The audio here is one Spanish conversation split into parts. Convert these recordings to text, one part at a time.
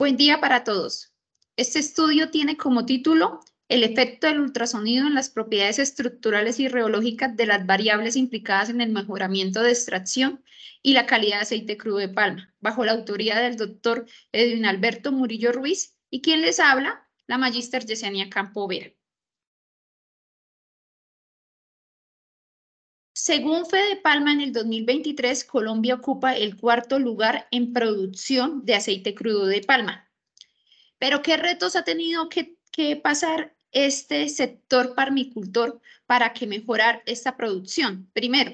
Buen día para todos. Este estudio tiene como título El efecto del ultrasonido en las propiedades estructurales y reológicas de las variables implicadas en el mejoramiento de extracción y la calidad de aceite crudo de palma, bajo la autoría del doctor Edwin Alberto Murillo Ruiz y quien les habla, la magíster Yesenia Vera. Según Fede Palma, en el 2023 Colombia ocupa el cuarto lugar en producción de aceite crudo de palma. Pero ¿qué retos ha tenido que, pasar este sector parmicultor para que mejorar esta producción? Primero,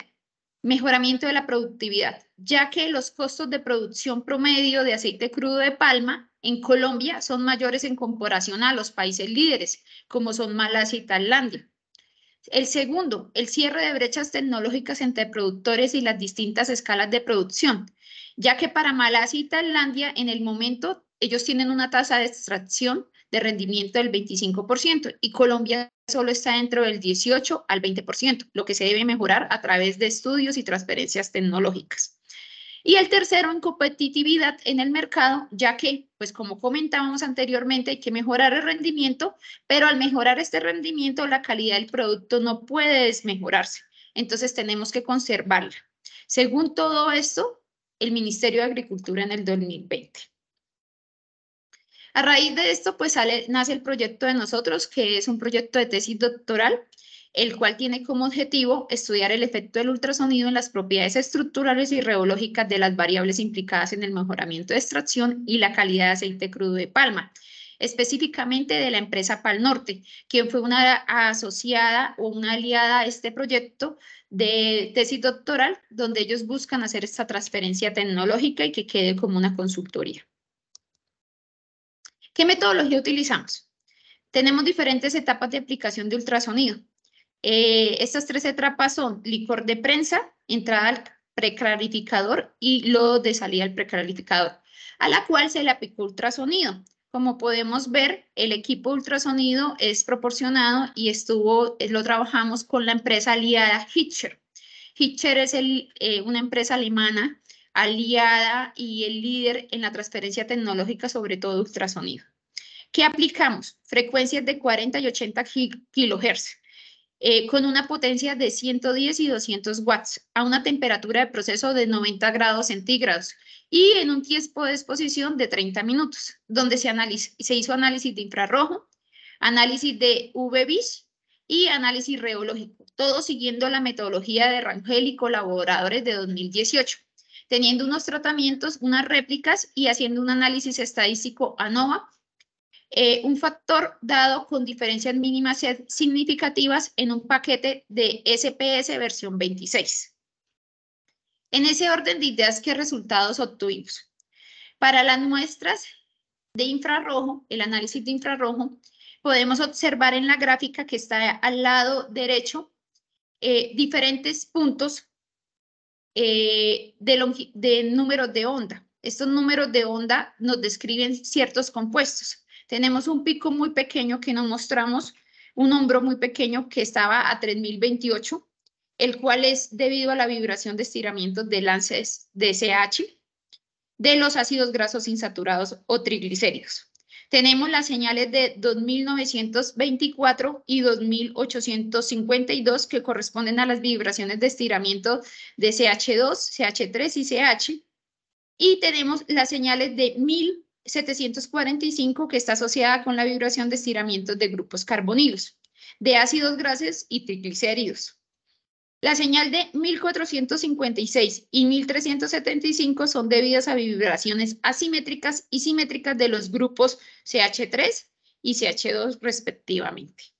mejoramiento de la productividad, ya que los costos de producción promedio de aceite crudo de palma en Colombia son mayores en comparación a los países líderes, como son Malasia y Tailandia. El segundo, el cierre de brechas tecnológicas entre productores y las distintas escalas de producción, ya que para Malasia y Tailandia en el momento ellos tienen una tasa de extracción de rendimiento del 25% y Colombia solo está dentro del 18 al 20%, lo que se debe mejorar a través de estudios y transferencias tecnológicas. Y el tercero, en competitividad en el mercado, ya que, pues como comentábamos anteriormente, hay que mejorar el rendimiento, pero al mejorar este rendimiento, la calidad del producto no puede desmejorarse. Entonces tenemos que conservarla. Según todo esto, el Ministerio de Agricultura en el 2020. A raíz de esto, pues sale, nace el proyecto de nosotros, que es un proyecto de tesis doctoral el cual tiene como objetivo estudiar el efecto del ultrasonido en las propiedades estructurales y reológicas de las variables implicadas en el mejoramiento de extracción y la calidad de aceite crudo de palma, específicamente de la empresa Pal Norte, quien fue una asociada o una aliada a este proyecto de tesis doctoral, donde ellos buscan hacer esta transferencia tecnológica y que quede como una consultoría. ¿Qué metodología utilizamos? Tenemos diferentes etapas de aplicación de ultrasonido. Eh, estas tres etapas son licor de prensa, entrada al preclarificador y lodo de salida al preclarificador, a la cual se le aplicó ultrasonido. Como podemos ver, el equipo ultrasonido es proporcionado y estuvo, eh, lo trabajamos con la empresa aliada Hitcher. Hitcher es eh, una empresa alemana aliada y el líder en la transferencia tecnológica, sobre todo ultrasonido. ¿Qué aplicamos? Frecuencias de 40 y 80 kilohertz. Eh, con una potencia de 110 y 200 watts a una temperatura de proceso de 90 grados centígrados y en un tiempo de exposición de 30 minutos, donde se, se hizo análisis de infrarrojo, análisis de uv y análisis reológico, todo siguiendo la metodología de Rangel y colaboradores de 2018 teniendo unos tratamientos, unas réplicas y haciendo un análisis estadístico ANOVA eh, un factor dado con diferencias mínimas significativas en un paquete de SPS versión 26. En ese orden de ideas, ¿qué resultados obtuvimos? Para las muestras de infrarrojo, el análisis de infrarrojo, podemos observar en la gráfica que está al lado derecho eh, diferentes puntos eh, de, de números de onda. Estos números de onda nos describen ciertos compuestos. Tenemos un pico muy pequeño que nos mostramos, un hombro muy pequeño que estaba a 3028, el cual es debido a la vibración de estiramiento de lances de CH, de los ácidos grasos insaturados o triglicéridos. Tenemos las señales de 2924 y 2852 que corresponden a las vibraciones de estiramiento de CH2, CH3 y CH. Y tenemos las señales de 1000 745 que está asociada con la vibración de estiramientos de grupos carbonilos, de ácidos grasos y triglicéridos. La señal de 1456 y 1375 son debidas a vibraciones asimétricas y simétricas de los grupos CH3 y CH2 respectivamente.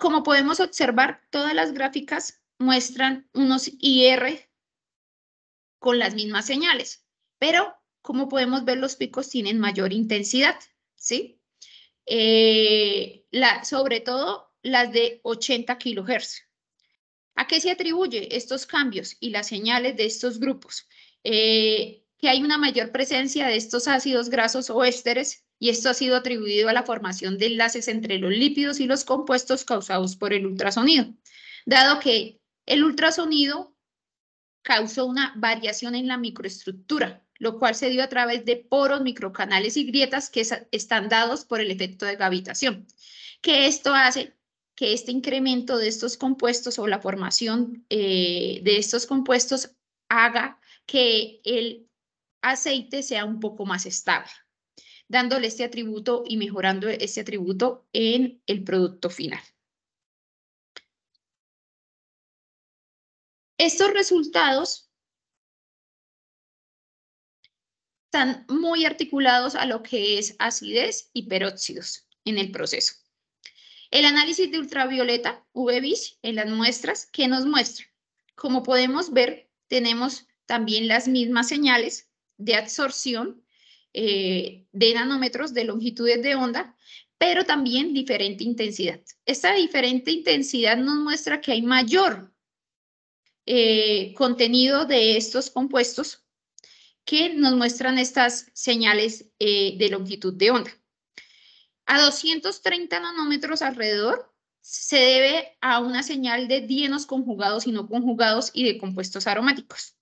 como podemos observar, todas las gráficas muestran unos IR con las mismas señales, pero como podemos ver, los picos tienen mayor intensidad, ¿sí? Eh, sobre todo las de 80 kHz. ¿A qué se atribuye estos cambios y las señales de estos grupos? Eh, que hay una mayor presencia de estos ácidos grasos o ésteres y esto ha sido atribuido a la formación de enlaces entre los lípidos y los compuestos causados por el ultrasonido, dado que el ultrasonido causó una variación en la microestructura, lo cual se dio a través de poros, microcanales y grietas que están dados por el efecto de gravitación, que esto hace que este incremento de estos compuestos o la formación eh, de estos compuestos haga que el aceite sea un poco más estable, dándole este atributo y mejorando este atributo en el producto final. Estos resultados están muy articulados a lo que es acidez y peróxidos en el proceso. El análisis de ultravioleta uv en las muestras, ¿qué nos muestra? Como podemos ver, tenemos también las mismas señales de absorción eh, de nanómetros de longitudes de onda, pero también diferente intensidad. Esta diferente intensidad nos muestra que hay mayor eh, contenido de estos compuestos que nos muestran estas señales eh, de longitud de onda. A 230 nanómetros alrededor se debe a una señal de dienos conjugados y no conjugados y de compuestos aromáticos.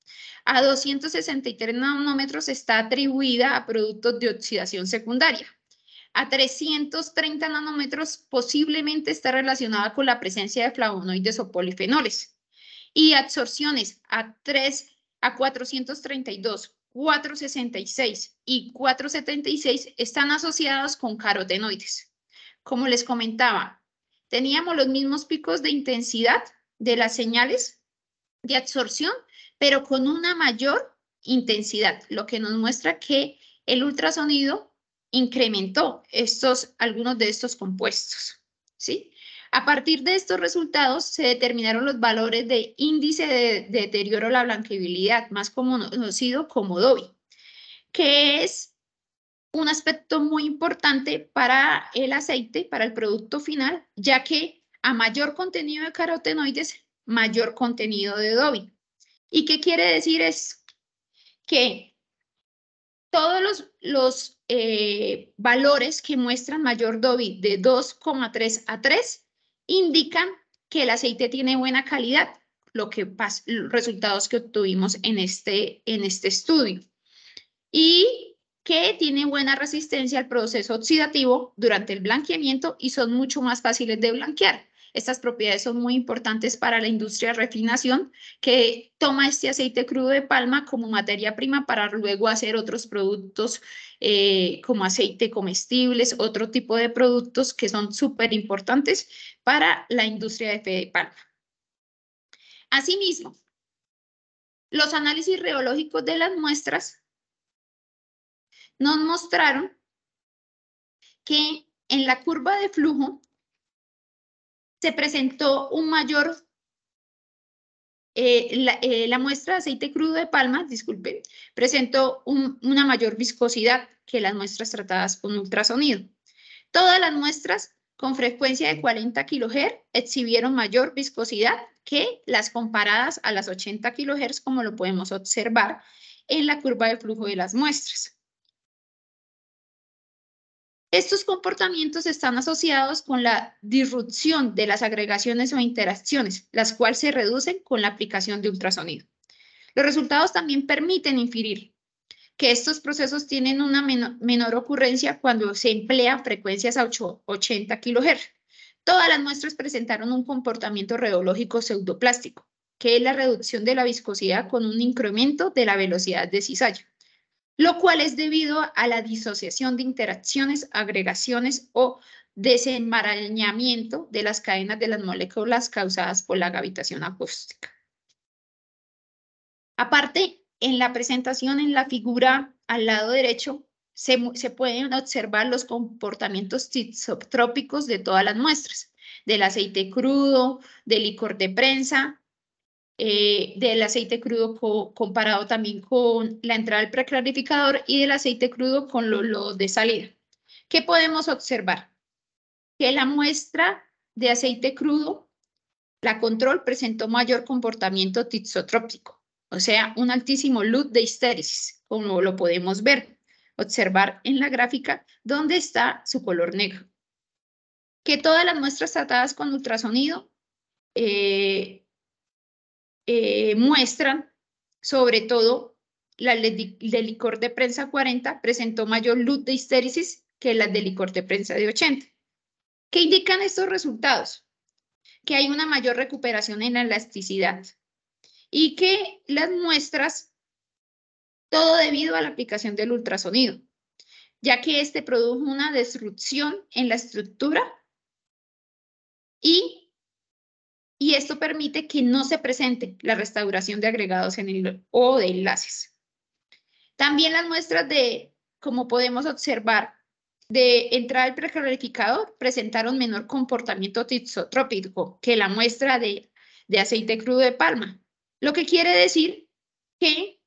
A 263 nanómetros está atribuida a productos de oxidación secundaria. A 330 nanómetros posiblemente está relacionada con la presencia de flavonoides o polifenoles. Y absorciones a 3 a 432 466 y 476 están asociados con carotenoides. Como les comentaba, teníamos los mismos picos de intensidad de las señales de absorción, pero con una mayor intensidad, lo que nos muestra que el ultrasonido incrementó estos, algunos de estos compuestos. ¿sí? A partir de estos resultados se determinaron los valores de índice de, deterioro de la blanqueabilidad, más conocido como DOBI, que es un aspecto muy importante para el aceite, para el producto final, ya que a mayor contenido de carotenoides, mayor contenido de DOBI. ¿Y qué quiere decir Es Que todos los, eh, valores que muestran mayor DOBI de 2,3 a 3 indican que el aceite tiene buena calidad, los resultados que obtuvimos en este, en este estudio. Y que tiene buena resistencia al proceso oxidativo durante el blanqueamiento y son mucho más fáciles de blanquear. Estas propiedades son muy importantes para la industria de refinación que toma este aceite crudo de palma como materia prima para luego hacer otros productos eh, como aceite comestibles, otro tipo de productos que son súper importantes para la industria de fe de palma. Asimismo, los análisis reológicos de las muestras nos mostraron que en la curva de flujo se presentó un mayor, eh, eh, la, muestra de aceite crudo de palma, disculpen, presentó una mayor viscosidad que las muestras tratadas con ultrasonido. Todas las muestras con frecuencia de 40 kHz exhibieron mayor viscosidad que las comparadas a las 80 kHz, como lo podemos observar en la curva de flujo de las muestras. Estos comportamientos están asociados con la disrupción de las agregaciones o interacciones, las cuales se reducen con la aplicación de ultrasonido. Los resultados también permiten inferir que estos procesos tienen una menor ocurrencia cuando se emplean frecuencias a 80 kHz. Todas las muestras presentaron un comportamiento reológico pseudoplástico, que es la reducción de la viscosidad con un incremento de la velocidad de CISAYO lo cual es debido a la disociación de interacciones, agregaciones o desenmarañamiento de las cadenas de las moléculas causadas por la gravitación acústica. Aparte, en la presentación, en la figura al lado derecho, se, pueden observar los comportamientos tizotrópicos de todas las muestras, del aceite crudo, del licor de prensa, eh, del aceite crudo comparado también con la entrada del preclarificador y del aceite crudo con lo de salida. ¿Qué podemos observar? Que la muestra de aceite crudo, la control presentó mayor comportamiento tizotrópico, o sea, un altísimo luz de histéresis, como lo podemos ver, observar en la gráfica dónde está su color negro. Que todas las muestras tratadas con ultrasonido eh, eh, muestran sobre todo la del licor de prensa 40 presentó mayor luz de histéresis que la del licor de prensa de 80. ¿Qué indican estos resultados? Que hay una mayor recuperación en la elasticidad y que las muestras, todo debido a la aplicación del ultrasonido, ya que este produjo una destrucción en la estructura y y esto permite que no se presente la restauración de agregados en el, o de enlaces. También las muestras de, como podemos observar, de entrada del preclarificador presentaron menor comportamiento tizotrópico que la muestra de, de aceite crudo de palma, lo que quiere decir que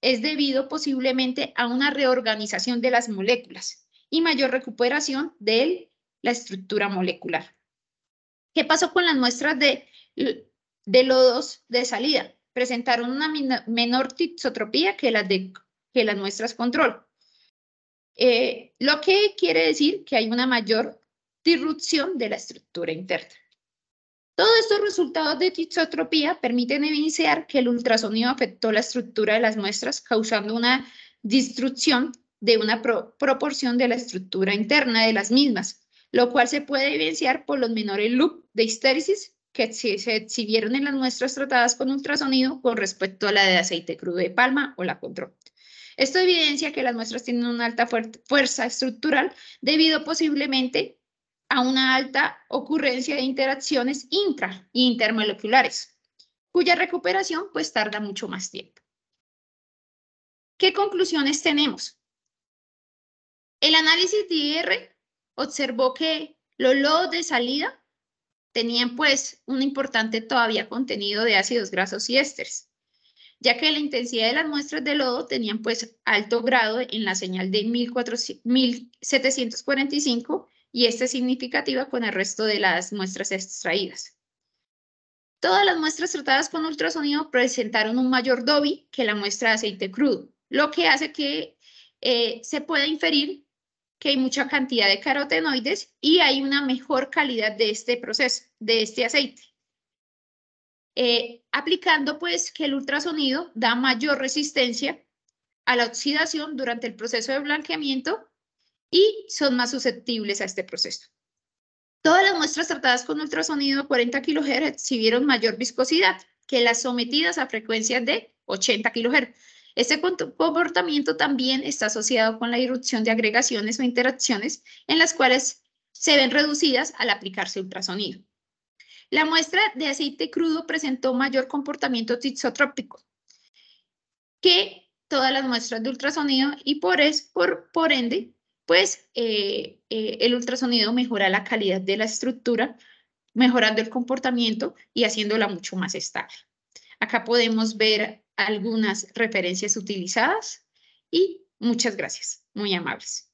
es debido posiblemente a una reorganización de las moléculas y mayor recuperación de la estructura molecular. ¿Qué pasó con las muestras de, de lodos de salida? Presentaron una menor tixotropía que las, de, que las muestras control. Eh, lo que quiere decir que hay una mayor disrupción de la estructura interna. Todos estos resultados de tixotropía permiten evidenciar que el ultrasonido afectó la estructura de las muestras, causando una destrucción de una proporción de la estructura interna de las mismas, lo cual se puede evidenciar por los menores loop de histéresis que se exhibieron en las muestras tratadas con ultrasonido con respecto a la de aceite crudo de palma o la control. Esto evidencia que las muestras tienen una alta fuerza estructural debido posiblemente a una alta ocurrencia de interacciones intra e intermoleculares, cuya recuperación pues tarda mucho más tiempo. ¿Qué conclusiones tenemos? El análisis de IR observó que los lodos de salida tenían pues un importante todavía contenido de ácidos grasos y ésteres, ya que la intensidad de las muestras de lodo tenían pues alto grado en la señal de 1745 y esta es significativa con el resto de las muestras extraídas. Todas las muestras tratadas con ultrasonido presentaron un mayor DOBI que la muestra de aceite crudo, lo que hace que eh, se pueda inferir que hay mucha cantidad de carotenoides y hay una mejor calidad de este proceso, de este aceite. Eh, aplicando pues que el ultrasonido da mayor resistencia a la oxidación durante el proceso de blanqueamiento y son más susceptibles a este proceso. Todas las muestras tratadas con ultrasonido a 40 kilohertz exhibieron mayor viscosidad que las sometidas a frecuencias de 80 kHz. Este comportamiento también está asociado con la irrupción de agregaciones o interacciones en las cuales se ven reducidas al aplicarse ultrasonido. La muestra de aceite crudo presentó mayor comportamiento tixotrópico que todas las muestras de ultrasonido y por, es, por, ende, pues eh, eh, el ultrasonido mejora la calidad de la estructura, mejorando el comportamiento y haciéndola mucho más estable. Acá podemos ver algunas referencias utilizadas y muchas gracias, muy amables.